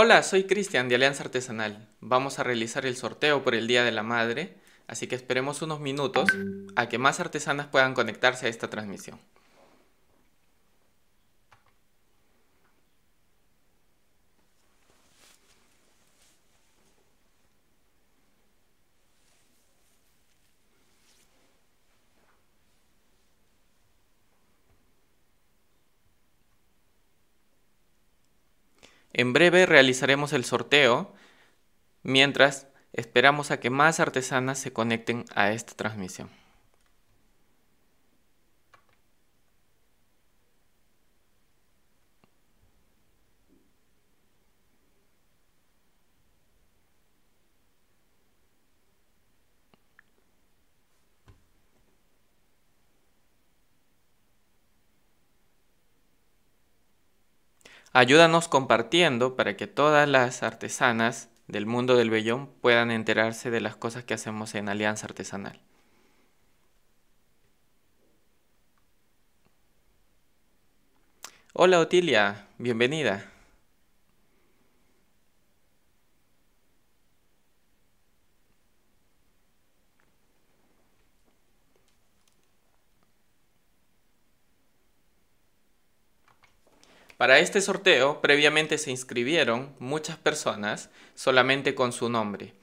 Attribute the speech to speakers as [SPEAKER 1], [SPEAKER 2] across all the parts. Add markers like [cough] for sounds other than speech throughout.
[SPEAKER 1] Hola, soy Cristian de Alianza Artesanal. Vamos a realizar el sorteo por el Día de la Madre, así que esperemos unos minutos a que más artesanas puedan conectarse a esta transmisión. En breve realizaremos el sorteo, mientras esperamos a que más artesanas se conecten a esta transmisión. Ayúdanos compartiendo para que todas las artesanas del mundo del vellón puedan enterarse de las cosas que hacemos en Alianza Artesanal. Hola Otilia, bienvenida. Para este sorteo previamente se inscribieron muchas personas solamente con su nombre.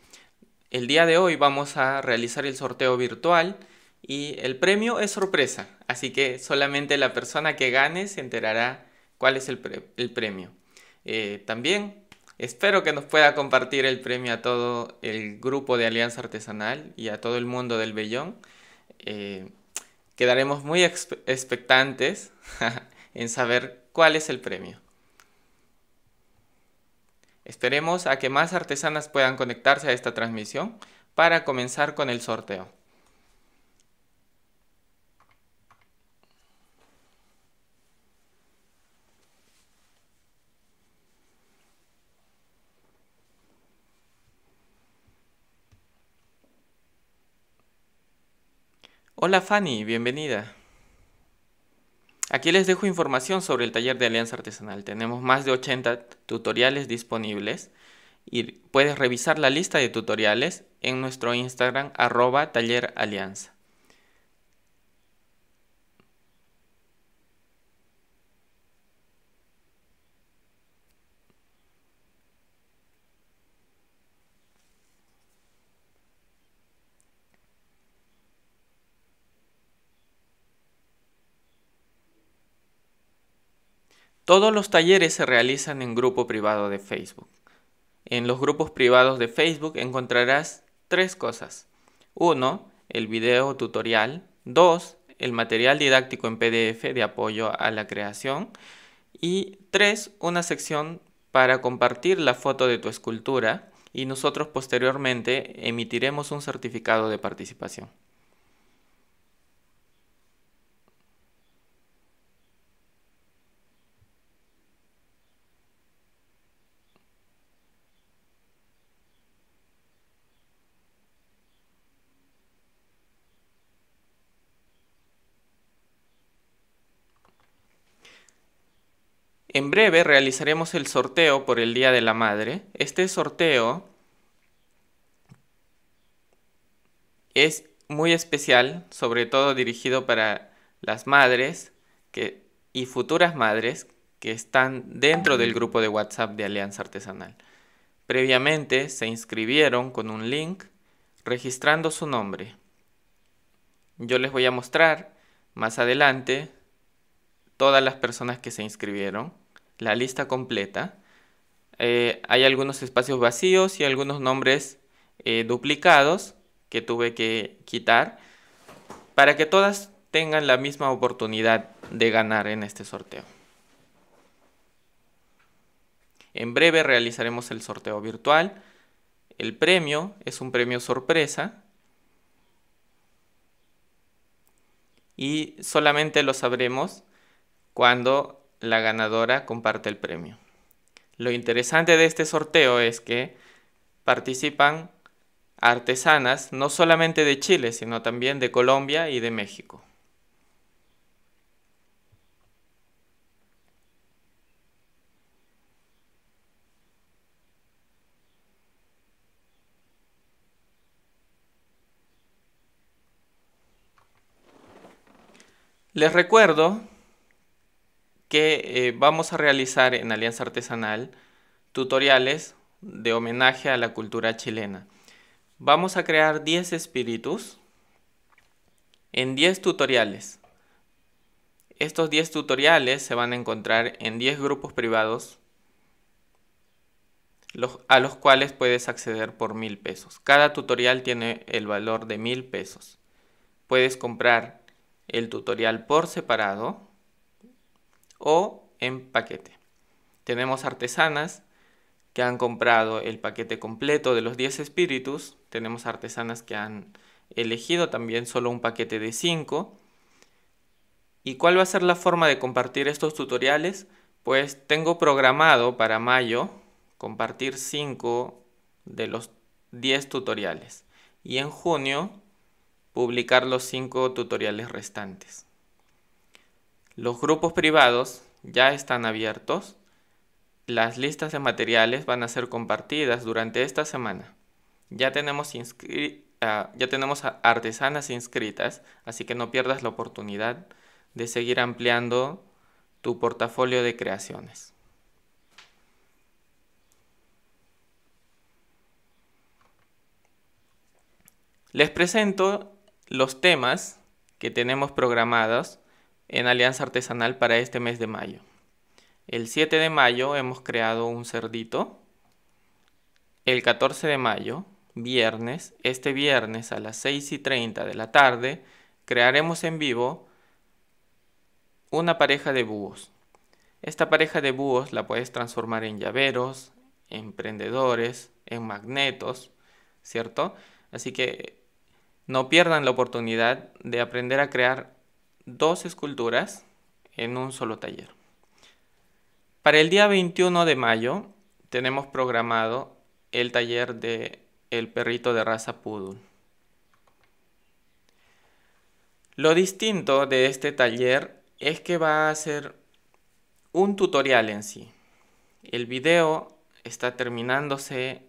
[SPEAKER 1] El día de hoy vamos a realizar el sorteo virtual y el premio es sorpresa, así que solamente la persona que gane se enterará cuál es el, premio. Eh, también espero que nos pueda compartir el premio a todo el grupo de Alianza Artesanal y a todo el mundo del Bellón. Eh, quedaremos muy expectantes [laughs] en saber cuál es el premio. Esperemos a que más artesanas puedan conectarse a esta transmisión para comenzar con el sorteo. Hola Fanny, bienvenida. Aquí les dejo información sobre el taller de Alianza Artesanal. Tenemos más de 80 tutoriales disponibles y puedes revisar la lista de tutoriales en nuestro Instagram arroba talleralianza. Todos los talleres se realizan en grupo privado de Facebook. En los grupos privados de Facebook encontrarás tres cosas. Uno, el video tutorial. Dos, el material didáctico en PDF de apoyo a la creación. Y tres, una sección para compartir la foto de tu escultura y nosotros posteriormente emitiremos un certificado de participación. En breve realizaremos el sorteo por el Día de la Madre. Este sorteo es muy especial, sobre todo dirigido para las madres y futuras madres que están dentro del grupo de WhatsApp de Alianza Artesanal. Previamente se inscribieron con un link registrando su nombre. Yo les voy a mostrar más adelante todas las personas que se inscribieron la lista completa. Eh, hay algunos espacios vacíos y algunos nombres eh, duplicados que tuve que quitar para que todas tengan la misma oportunidad de ganar en este sorteo. En breve realizaremos el sorteo virtual. El premio es un premio sorpresa y solamente lo sabremos cuando la ganadora comparte el premio. Lo interesante de este sorteo es que participan artesanas no solamente de Chile, sino también de Colombia y de México. Les recuerdo eh, vamos a realizar en Alianza Artesanal tutoriales de homenaje a la cultura chilena. Vamos a crear 10 espíritus en 10 tutoriales. Estos 10 tutoriales se van a encontrar en 10 grupos privados a los cuales puedes acceder por mil pesos. Cada tutorial tiene el valor de mil pesos. Puedes comprar el tutorial por separado o en paquete. Tenemos artesanas que han comprado el paquete completo de los 10 espíritus, tenemos artesanas que han elegido también solo un paquete de 5. ¿Y cuál va a ser la forma de compartir estos tutoriales? Pues tengo programado para mayo compartir 5 de los 10 tutoriales y en junio publicar los 5 tutoriales restantes. Los grupos privados ya están abiertos. Las listas de materiales van a ser compartidas durante esta semana. Ya tenemos, ah, ya tenemos artesanas inscritas, así que no pierdas la oportunidad de seguir ampliando tu portafolio de creaciones. Les presento los temas que tenemos programados en Alianza Artesanal para este mes de mayo. El 7 de mayo hemos creado un cerdito. El 14 de mayo, viernes, este viernes a las 6 y 30 de la tarde, crearemos en vivo una pareja de búhos. Esta pareja de búhos la puedes transformar en llaveros, en en magnetos, ¿cierto? Así que no pierdan la oportunidad de aprender a crear dos esculturas en un solo taller. Para el día 21 de mayo tenemos programado el taller de el perrito de raza poodle. Lo distinto de este taller es que va a ser un tutorial en sí. El video está terminándose,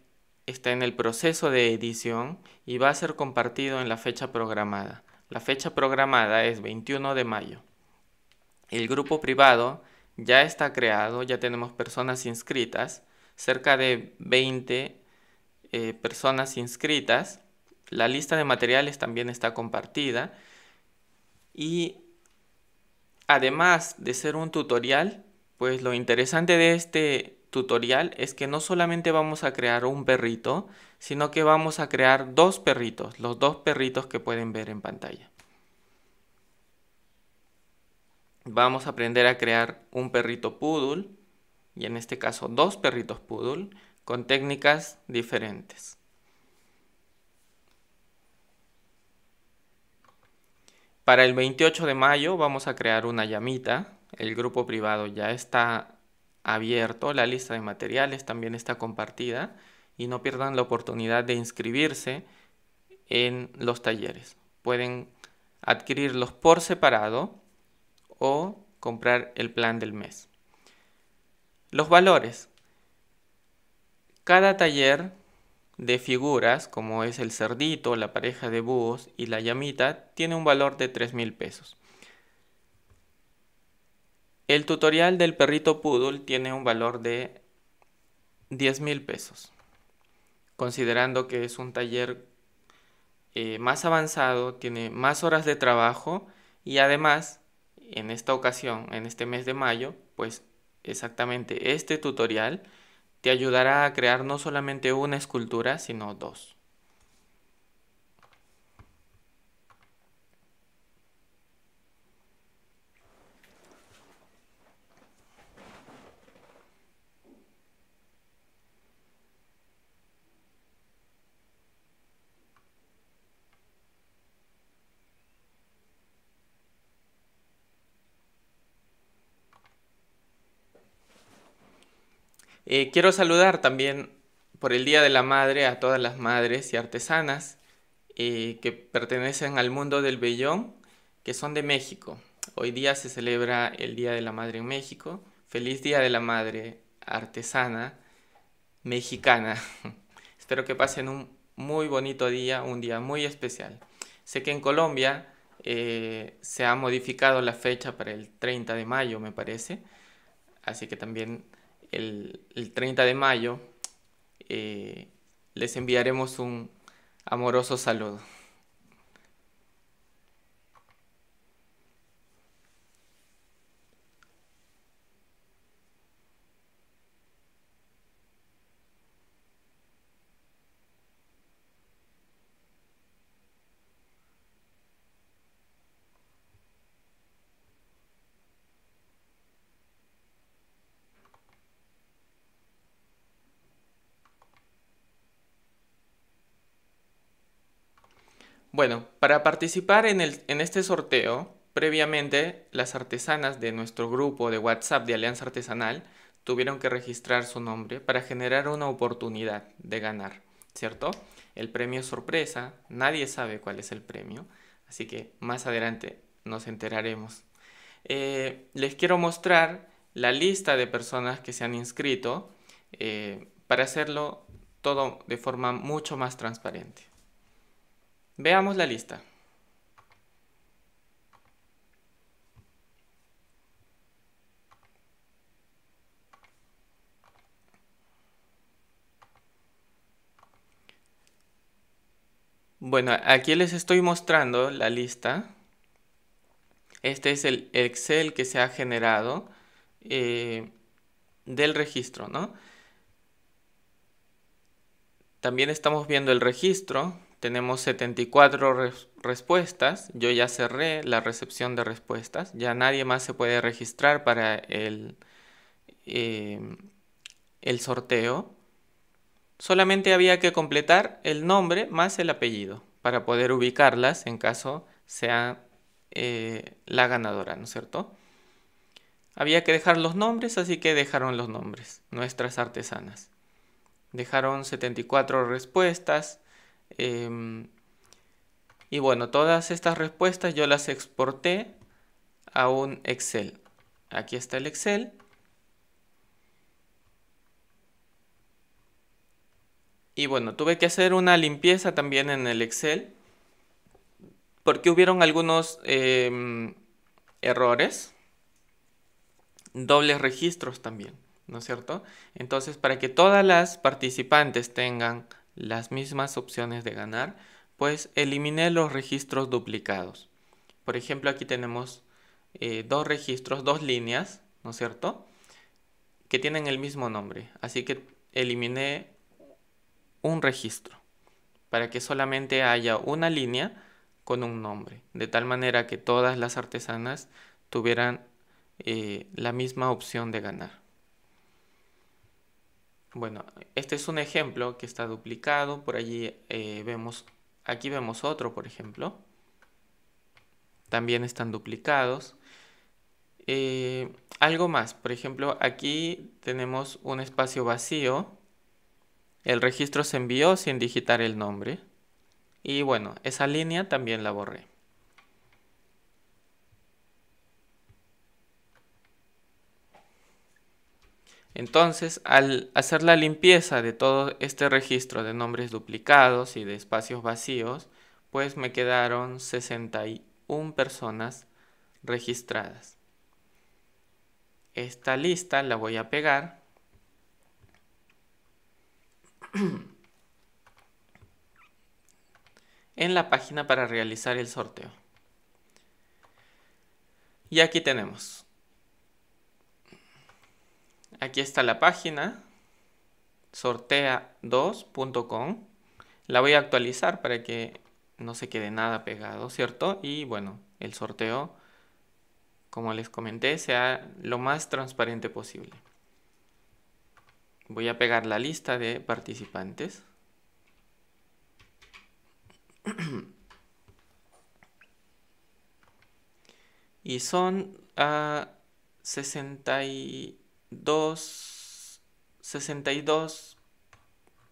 [SPEAKER 1] está en el proceso de edición y va a ser compartido en la fecha programada. La fecha programada es 21 de mayo. El grupo privado ya está creado, ya tenemos personas inscritas, cerca de 20 eh, personas inscritas. La lista de materiales también está compartida. Y además de ser un tutorial, pues lo interesante de este tutorial es que no solamente vamos a crear un perrito, sino que vamos a crear dos perritos, los dos perritos que pueden ver en pantalla. Vamos a aprender a crear un perrito poodle, y en este caso dos perritos poodle, con técnicas diferentes. Para el 28 de mayo vamos a crear una llamita. El grupo privado ya está abierto, la lista de materiales también está compartida y no pierdan la oportunidad de inscribirse en los talleres. Pueden adquirirlos por separado o comprar el plan del mes. Los valores. Cada taller de figuras, como es el cerdito, la pareja de búhos y la llamita, tiene un valor de 3 mil pesos. El tutorial del perrito poodle tiene un valor de 10 mil pesos considerando que es un taller eh, más avanzado, tiene más horas de trabajo y además en esta ocasión, en este mes de mayo, pues exactamente este tutorial te ayudará a crear no solamente una escultura, sino dos. Eh, quiero saludar también por el Día de la Madre a todas las madres y artesanas eh, que pertenecen al mundo del vellón, que son de México. Hoy día se celebra el Día de la Madre en México. Feliz Día de la Madre artesana mexicana. [laughs] Espero que pasen un muy bonito día, un día muy especial. Sé que en Colombia eh, se ha modificado la fecha para el 30 de mayo, me parece. Así que también el, 30 de mayo, eh, les enviaremos un amoroso saludo. Bueno, para participar en, este sorteo, previamente las artesanas de nuestro grupo de WhatsApp de Alianza Artesanal tuvieron que registrar su nombre para generar una oportunidad de ganar, ¿cierto? El premio sorpresa, nadie sabe cuál es el premio, así que más adelante nos enteraremos. Eh, les quiero mostrar la lista de personas que se han inscrito eh, para hacerlo todo de forma mucho más transparente. Veamos la lista. Bueno, aquí les estoy mostrando la lista. Este es el Excel que se ha generado eh, del registro, ¿no? También estamos viendo el registro tenemos 74 respuestas. Yo ya cerré la recepción de respuestas. Ya nadie más se puede registrar para el, eh, el sorteo. Solamente había que completar el nombre más el apellido para poder ubicarlas en caso sea eh, la ganadora, ¿no es cierto? Había que dejar los nombres, así que dejaron los nombres, nuestras artesanas. Dejaron 74 respuestas, Em, y bueno, todas estas respuestas yo las exporté a un Excel. Aquí está el Excel. Y bueno, tuve que hacer una limpieza también en el Excel porque hubieron algunos em, errores, dobles registros también, ¿no es cierto? Entonces, para que todas las participantes tengan las mismas opciones de ganar, pues eliminé los registros duplicados. Por ejemplo, aquí tenemos eh, dos registros, dos líneas, ¿no es cierto? Que tienen el mismo nombre. Así que eliminé un registro para que solamente haya una línea con un nombre. De tal manera que todas las artesanas tuvieran eh, la misma opción de ganar. Bueno, este es un ejemplo que está duplicado. Por allí eh, vemos, aquí vemos otro, por ejemplo. También están duplicados. Eh, algo más, por ejemplo, aquí tenemos un espacio vacío. El registro se envió sin digitar el nombre. Y bueno, esa línea también la borré. Entonces, al hacer la limpieza de todo este registro de nombres duplicados y de espacios vacíos, pues me quedaron 61 personas registradas. Esta lista la voy a pegar. [clears throat] en la página para realizar el sorteo. Y aquí tenemos Aquí está la página, sortea2.com. La voy a actualizar para que no se quede nada pegado, ¿cierto? Y bueno, el sorteo, como les comenté, sea lo más transparente posible. Voy a pegar la lista de participantes. [clears throat] y son a 60 62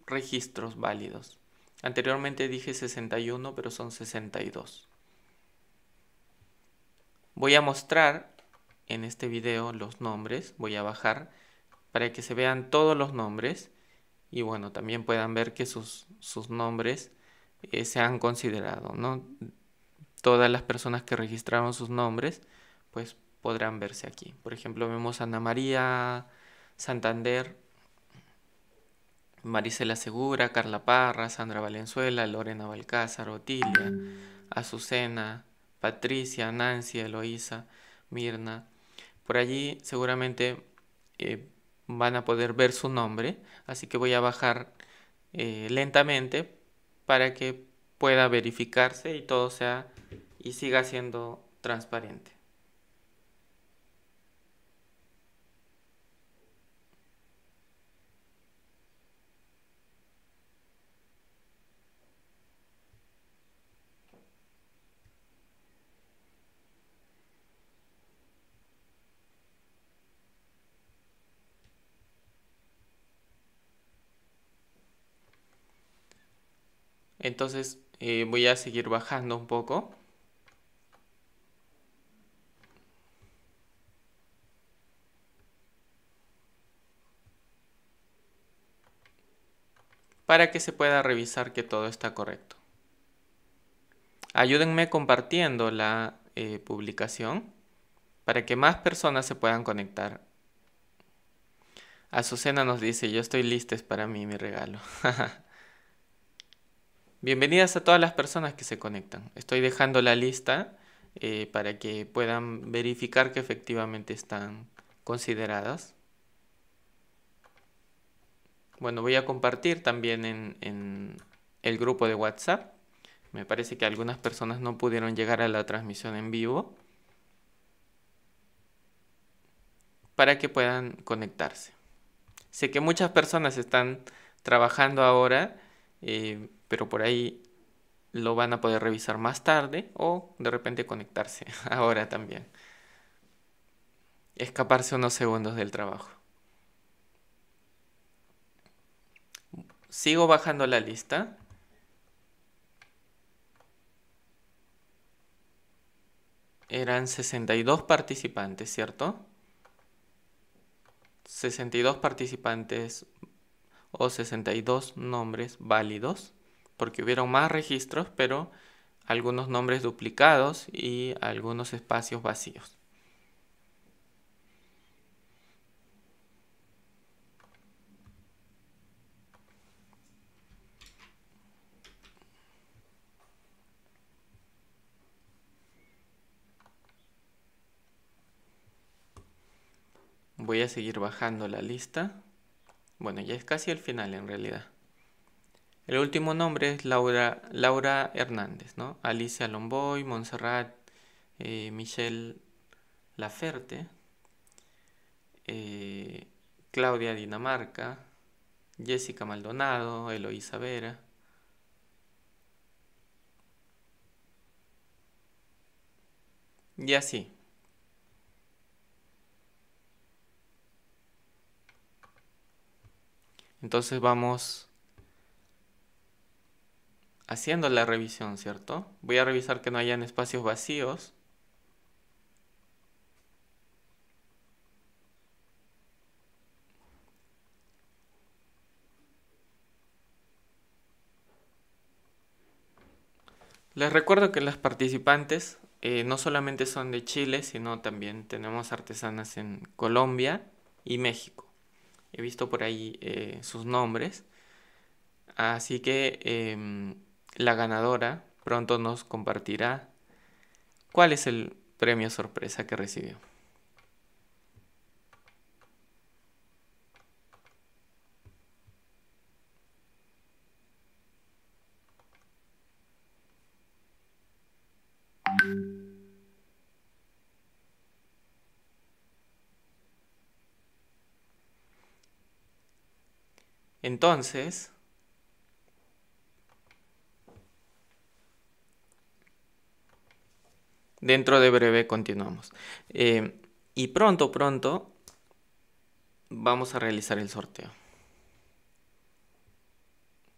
[SPEAKER 1] registros válidos. Anteriormente dije 61, pero son 62. Voy a mostrar en este video los nombres. Voy a bajar para que se vean todos los nombres. Y bueno, también puedan ver que sus, sus nombres eh, se han considerado, ¿no? Todas las personas que registraron sus nombres, pues podrán verse aquí. Por ejemplo, vemos Ana María, Santander, Marisela Segura, Carla Parra, Sandra Valenzuela, Lorena Balcázar, Otilia, Azucena, Patricia, Nancy, Eloísa, Mirna. Por allí seguramente eh, van a poder ver su nombre, así que voy a bajar eh, lentamente para que pueda verificarse y todo sea y siga siendo transparente. Entonces eh, voy a seguir bajando un poco. para que se pueda revisar que todo está correcto. Ayúdenme compartiendo la eh, publicación para que más personas se puedan conectar. Azucena nos dice, yo estoy es para mí, mi regalo. [laughs] Bienvenidas a todas las personas que se conectan. Estoy dejando la lista eh, para que puedan verificar que efectivamente están consideradas. Bueno, voy a compartir también en, el grupo de WhatsApp. Me parece que algunas personas no pudieron llegar a la transmisión en vivo para que puedan conectarse. Sé que muchas personas están trabajando ahora. Eh, pero por ahí lo van a poder revisar más tarde o de repente conectarse [laughs] ahora también. Escaparse unos segundos del trabajo. Sigo bajando la lista. Eran 62 participantes, ¿cierto? 62 participantes o 62 nombres válidos porque hubieron más registros, pero algunos nombres duplicados y algunos espacios vacíos. Voy a seguir bajando la lista. Bueno, ya es casi el final en realidad. El último nombre es Laura, Laura Hernández, ¿no? Alicia Lomboy, Montserrat, eh, Michelle Laferte, eh, Claudia Dinamarca, Jessica Maldonado, Eloísa Vera. Y así. Entonces vamos haciendo la revisión, ¿cierto? Voy a revisar que no hayan espacios vacíos. Les recuerdo que las participantes eh, no solamente son de Chile, sino también tenemos artesanas en Colombia y México. He visto por ahí eh, sus nombres. Así que em, la ganadora pronto nos compartirá cuál es el premio sorpresa que recibió. Entonces, Dentro de breve continuamos. Eh, y pronto, pronto vamos a realizar el sorteo.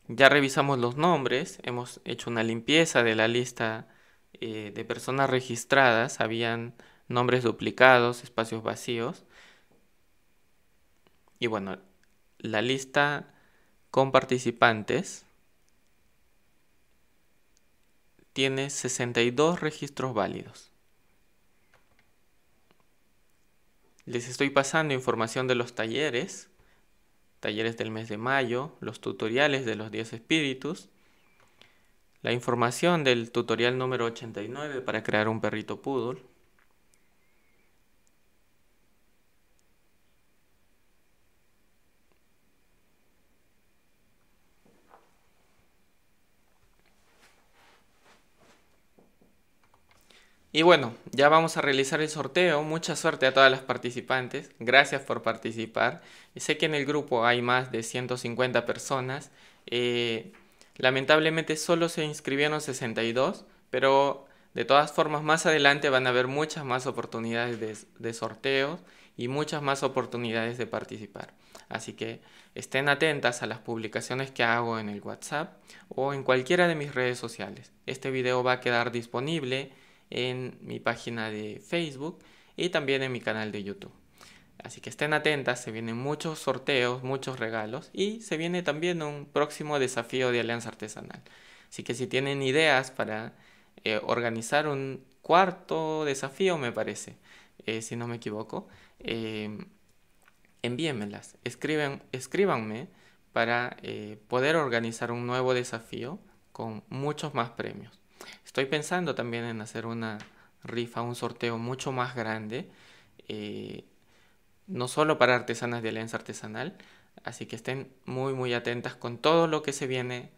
[SPEAKER 1] Ya revisamos los nombres, hemos hecho una limpieza de la lista eh, de personas registradas, habían nombres duplicados, espacios vacíos. Y bueno, la lista con participantes tiene 62 registros válidos. Les estoy pasando información de los talleres, talleres del mes de mayo, los tutoriales de los 10 espíritus, la información del tutorial número 89 para crear un perrito poodle, Y bueno, ya vamos a realizar el sorteo. Mucha suerte a todas las participantes. Gracias por participar. Sé que en el grupo hay más de 150 personas. Eh, lamentablemente solo se inscribieron 62, pero de todas formas más adelante van a haber muchas más oportunidades de, de sorteos y muchas más oportunidades de participar. Así que estén atentas a las publicaciones que hago en el WhatsApp o en cualquiera de mis redes sociales. Este video va a quedar disponible en mi página de Facebook y también en mi canal de YouTube. Así que estén atentas, se vienen muchos sorteos, muchos regalos y se viene también un próximo desafío de Alianza Artesanal. Así que si tienen ideas para eh, organizar un cuarto desafío, me parece, eh, si no me equivoco, em, envíenmelas, escriben, escríbanme para eh, poder organizar un nuevo desafío con muchos más premios. Estoy pensando también en hacer una rifa, un sorteo mucho más grande, eh, no solo para artesanas de Alianza Artesanal, así que estén muy muy atentas con todo lo que se viene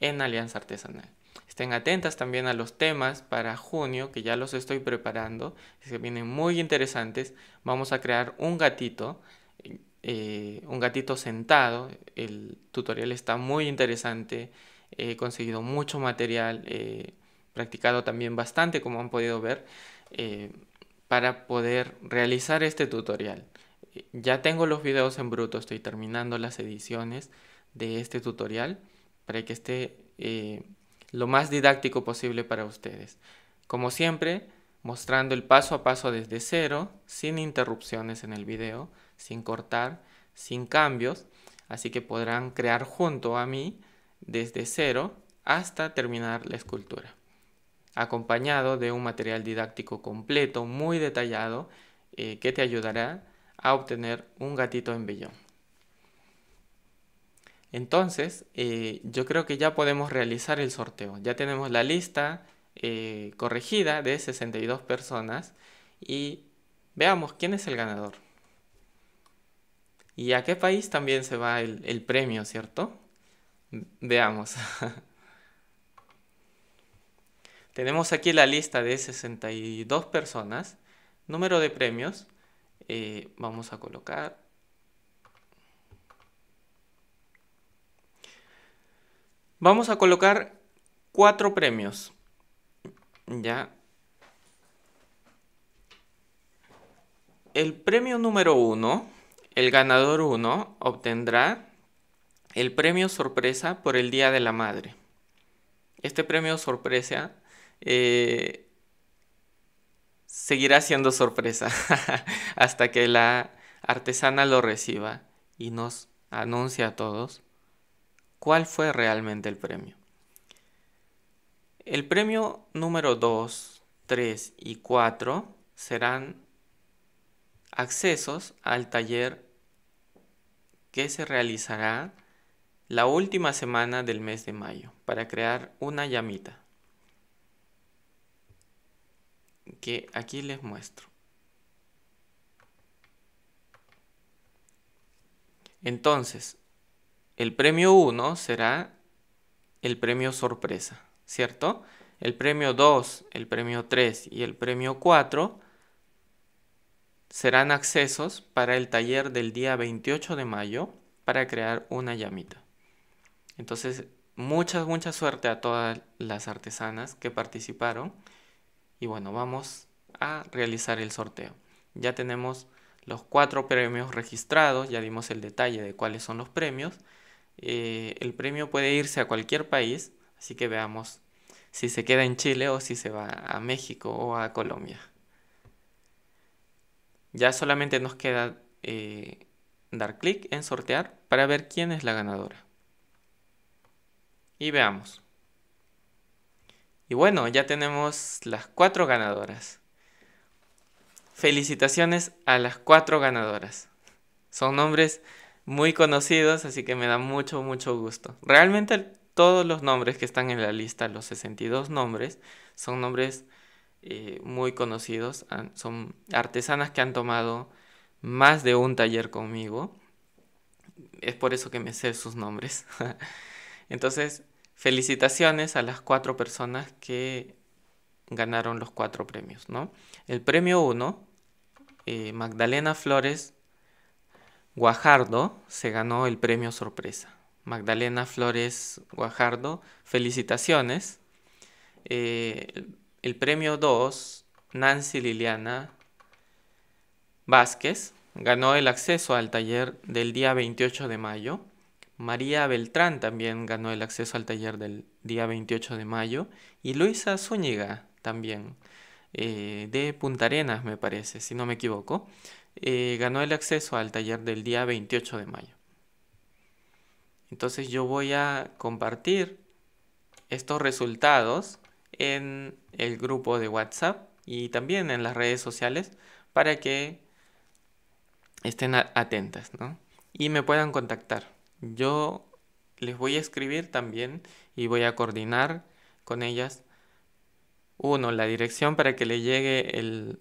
[SPEAKER 1] en Alianza Artesanal. Estén atentas también a los temas para junio, que ya los estoy preparando, que vienen muy interesantes. Vamos a crear un gatito, eh, un gatito sentado. El tutorial está muy interesante. He conseguido mucho material. Eh, practicado también bastante, como han podido ver, eh, para poder realizar este tutorial. Ya tengo los videos en bruto, estoy terminando las ediciones de este tutorial para que esté eh, lo más didáctico posible para ustedes. Como siempre, mostrando el paso a paso desde cero, sin interrupciones en el video, sin cortar, sin cambios, así que podrán crear junto a mí desde cero hasta terminar la escultura acompañado de un material didáctico completo, muy detallado, eh, que te ayudará a obtener un gatito en vellón. Entonces, eh, yo creo que ya podemos realizar el sorteo. Ya tenemos la lista eh, corregida de 62 personas y veamos quién es el ganador. ¿Y a qué país también se va el premio, cierto? Veamos. [laughs] Tenemos aquí la lista de 62 personas, número de premios. Eh, vamos a colocar Vamos a colocar cuatro premios. Ya. El premio número uno, el ganador uno, obtendrá el premio sorpresa por el Día de la Madre. Este premio sorpresa eh, seguirá siendo sorpresa [laughs] hasta que la artesana lo reciba y nos anuncie a todos cuál fue realmente el premio. El premio número 2, 3 y 4 serán accesos al taller que se realizará la última semana del mes de mayo para crear una llamita que aquí les muestro. Entonces, el premio 1 será el premio sorpresa, ¿cierto? El premio 2, el premio 3 y el premio 4 serán accesos para el taller del día 28 de mayo para crear una llamita. Entonces, mucha, mucha suerte a todas las artesanas que participaron. Y bueno, vamos a realizar el sorteo. Ya tenemos los cuatro premios registrados, ya dimos el detalle de cuáles son los premios. Eh, el premio puede irse a cualquier país, así que veamos si se queda en Chile o si se va a México o a Colombia. Ya solamente nos queda eh, dar clic en sortear para ver quién es la ganadora. Y veamos. Y bueno, ya tenemos las cuatro ganadoras. Felicitaciones a las cuatro ganadoras. Son nombres muy conocidos, así que me da mucho, mucho gusto. Realmente todos los nombres que están en la lista, los 62 nombres, son nombres eh, muy conocidos. Son artesanas que han tomado más de un taller conmigo. Es por eso que me sé sus nombres. [laughs] Entonces, Felicitaciones a las cuatro personas que ganaron los cuatro premios, ¿no? El premio 1, eh, Magdalena Flores Guajardo, se ganó el premio sorpresa. Magdalena Flores Guajardo, felicitaciones. el, eh, el premio 2, Nancy Liliana Vázquez, ganó el acceso al taller del día 28 de mayo. María Beltrán también ganó el acceso al taller del día 28 de mayo y Luisa Zúñiga también, eh, de Punta Arenas me parece, si no me equivoco, eh, ganó el acceso al taller del día 28 de mayo. Entonces yo voy a compartir estos resultados en el grupo de WhatsApp y también en las redes sociales para que estén atentas y me puedan contactar. Yo les voy a escribir también y voy a coordinar con ellas. Uno, la dirección para que le llegue el,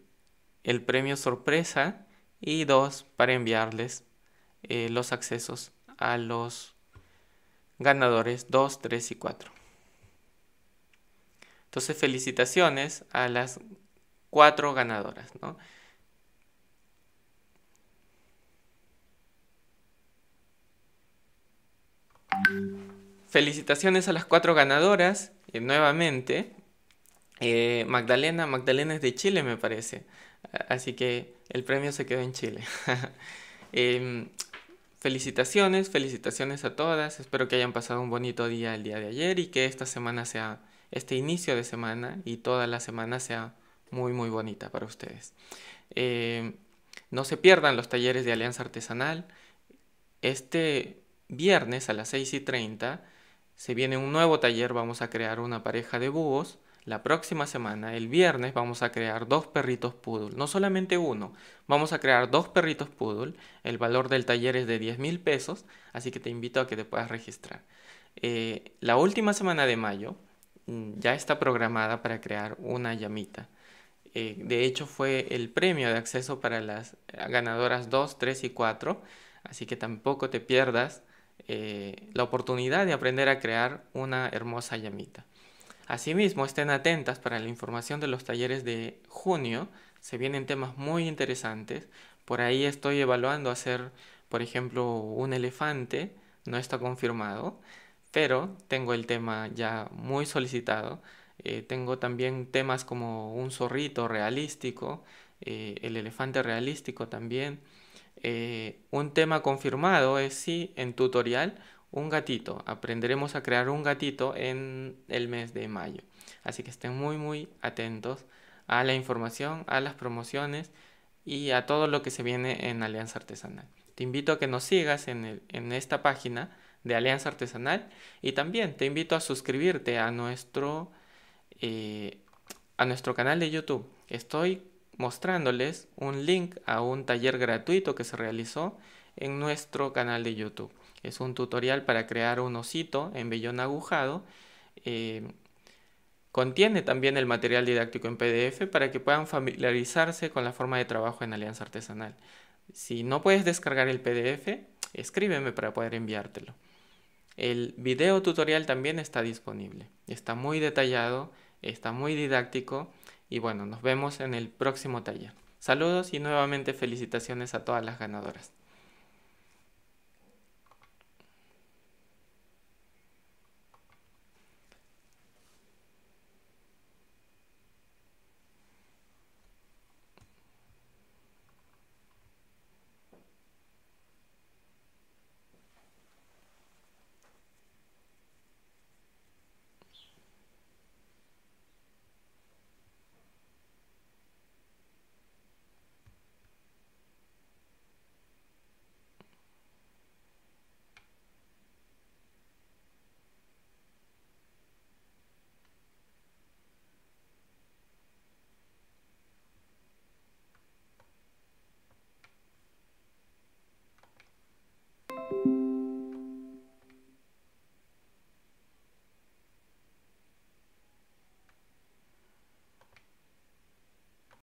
[SPEAKER 1] premio sorpresa. Y dos, para enviarles eh, los accesos a los ganadores 2, 3 y 4. Entonces, felicitaciones a las cuatro ganadoras, ¿no? Felicitaciones a las cuatro ganadoras, eh, nuevamente. Eh, Magdalena, Magdalena es de Chile, me parece. Así que el premio se quedó en Chile. [laughs] Em, felicitaciones, felicitaciones a todas. Espero que hayan pasado un bonito día el día de ayer y que esta semana sea, este inicio de semana y toda la semana sea muy, muy bonita para ustedes. Em, no se pierdan los talleres de Alianza Artesanal. Este viernes a las 6 y 30 se viene un nuevo taller, vamos a crear una pareja de búhos. La próxima semana, el viernes, vamos a crear dos perritos poodle, no solamente uno, vamos a crear dos perritos poodle. El valor del taller es de 10 mil pesos, así que te invito a que te puedas registrar. Eh, la última semana de mayo mm, ya está programada para crear una llamita. Eh, de hecho, fue el premio de acceso para las ganadoras 2, 3 y 4, así que tampoco te pierdas eh, la oportunidad de aprender a crear una hermosa llamita. Asimismo, estén atentas para la información de los talleres de junio. Se vienen temas muy interesantes. Por ahí estoy evaluando hacer, por ejemplo, un elefante. No está confirmado, pero tengo el tema ya muy solicitado. Eh, tengo también temas como un zorrito realístico, eh, el elefante realístico también. Eh, un tema confirmado es si en tutorial un gatito. Aprenderemos a crear un gatito en el mes de mayo. Así que estén muy muy atentos a la información, a las promociones y a todo lo que se viene en Alianza Artesanal. Te invito a que nos sigas en, esta página de Alianza Artesanal y también te invito a suscribirte a nuestro, eh, a nuestro canal de YouTube. Estoy mostrándoles un link a un taller gratuito que se realizó en nuestro canal de YouTube. Es un tutorial para crear un osito en vellón agujado. Eh, contiene también el material didáctico en PDF para que puedan familiarizarse con la forma de trabajo en Alianza Artesanal. Si no puedes descargar el PDF, escríbeme para poder enviártelo. El video tutorial también está disponible. Está muy detallado, está muy didáctico y bueno, nos vemos en el próximo taller. Saludos y nuevamente felicitaciones a todas las ganadoras.